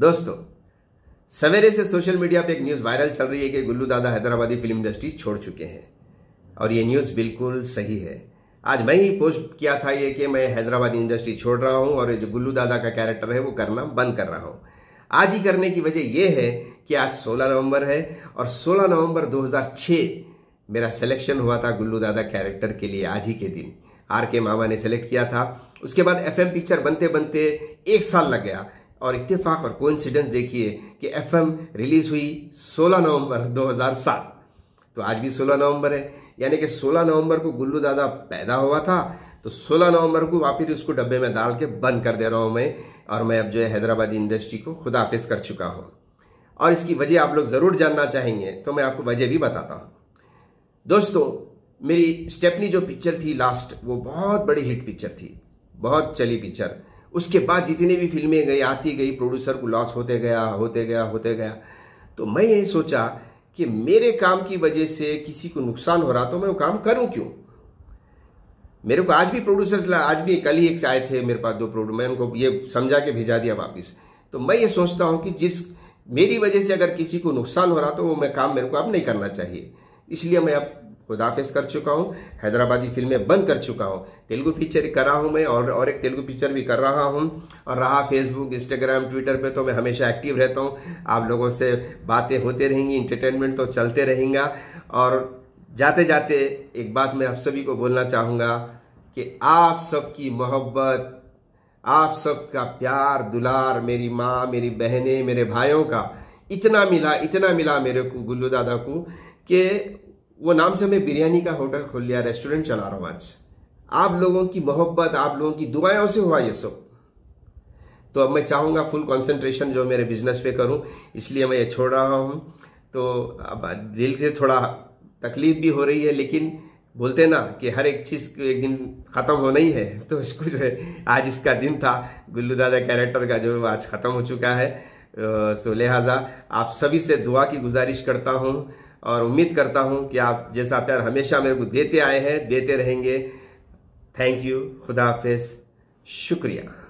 दोस्तों सवेरे से सोशल मीडिया पे एक न्यूज़ वायरल चल रही है कि गुल्लू दादा हैदराबादी फिल्म इंडस्ट्री छोड़ चुके हैं और ये न्यूज़ बिल्कुल सही है आज मैं ही पोस्ट किया था ये कि मैं हैदराबादी इंडस्ट्री छोड़ रहा हूँ और जो गुल्लू दादा का कैरेक्टर है वो करना बंद कर रहा हूँ आज ही करने की वजह यह है कि आज 16 नवंबर है और 16 नवंबर 2006 मेरा सिलेक्शन हुआ था गुल्लू दादा कैरेक्टर के लिए आज ही के दिन आर के मामा ने सेलेक्ट किया था उसके बाद एफ पिक्चर बनते बनते एक साल लग गया और इत्तेफाक और कोइंसिडेंस देखिए कि एफएम रिलीज हुई 16 नवंबर 2007 तो आज भी 16 नवंबर है यानी कि 16 नवंबर को गुल्लू दादा पैदा हुआ था तो 16 नवंबर को वापिस उसको डब्बे में डाल के बंद कर दे रहा हूं मैं और मैं अब जो है हैदराबादी इंडस्ट्री को खुदाफिज कर चुका हूँ और इसकी वजह आप लोग ज़रूर जानना चाहेंगे तो मैं आपको वजह भी बताता हूं दोस्तों मेरी स्टेपनी जो पिक्चर थी लास्ट वो बहुत बड़ी हिट पिक्चर थी बहुत चली पिक्चर उसके बाद जितनी भी फिल्में गई आती गई प्रोड्यूसर को लॉस होते गया होते गया होते गया तो मैं यही सोचा कि मेरे काम की वजह से किसी को नुकसान हो रहा तो मैं वो काम करूं क्यों मेरे को आज भी प्रोड्यूसर आज भी कल ही एक आए थे मेरे पास दो प्रोड्यूसर मैं उनको ये समझा के भेजा दिया वापस तो मैं ये सोचता हूं कि जिस मेरी वजह से अगर किसी को नुकसान हो रहा तो वो मैं काम मेरे को अब नहीं करना चाहिए इसलिए मैं अब खुदाफिज कर चुका हूँ हैदराबादी फिल्में बंद कर चुका हूँ तेलुगु फीचर रहा हूँ मैं और और एक तेलुगु पिक्चर भी कर रहा हूँ और रहा फेसबुक इंस्टाग्राम ट्विटर पे तो मैं हमेशा एक्टिव रहता हूँ आप लोगों से बातें होते रहेंगी इंटरटेनमेंट तो चलते रहेंगे और जाते जाते एक बात मैं आप सभी को बोलना चाहूँगा कि आप सबकी मोहब्बत आप सबका प्यार दुलार मेरी माँ मेरी बहनें मेरे भाइयों का इतना मिला इतना मिला मेरे को गुल्लू दादा को कि वो नाम से मैं बिरयानी का होटल खोल लिया रेस्टोरेंट चला रहा हूं आज आप लोगों की मोहब्बत आप लोगों की दुआओं से हुआ ये सब तो अब मैं चाहूंगा फुल कंसंट्रेशन जो मेरे बिजनेस पे करूं इसलिए मैं ये छोड़ रहा हूं तो अब दिल से थोड़ा तकलीफ भी हो रही है लेकिन बोलते ना कि हर एक चीज एक दिन खत्म होना ही है तो इसको जो है आज इसका दिन था गुल्लू दादा कैरेक्टर का जो आज खत्म हो चुका है तो लिहाजा आप सभी से दुआ की गुजारिश करता हूँ और उम्मीद करता हूं कि आप जैसा प्यार हमेशा मेरे को देते आए हैं देते रहेंगे थैंक यू खुदा हाफिज शुक्रिया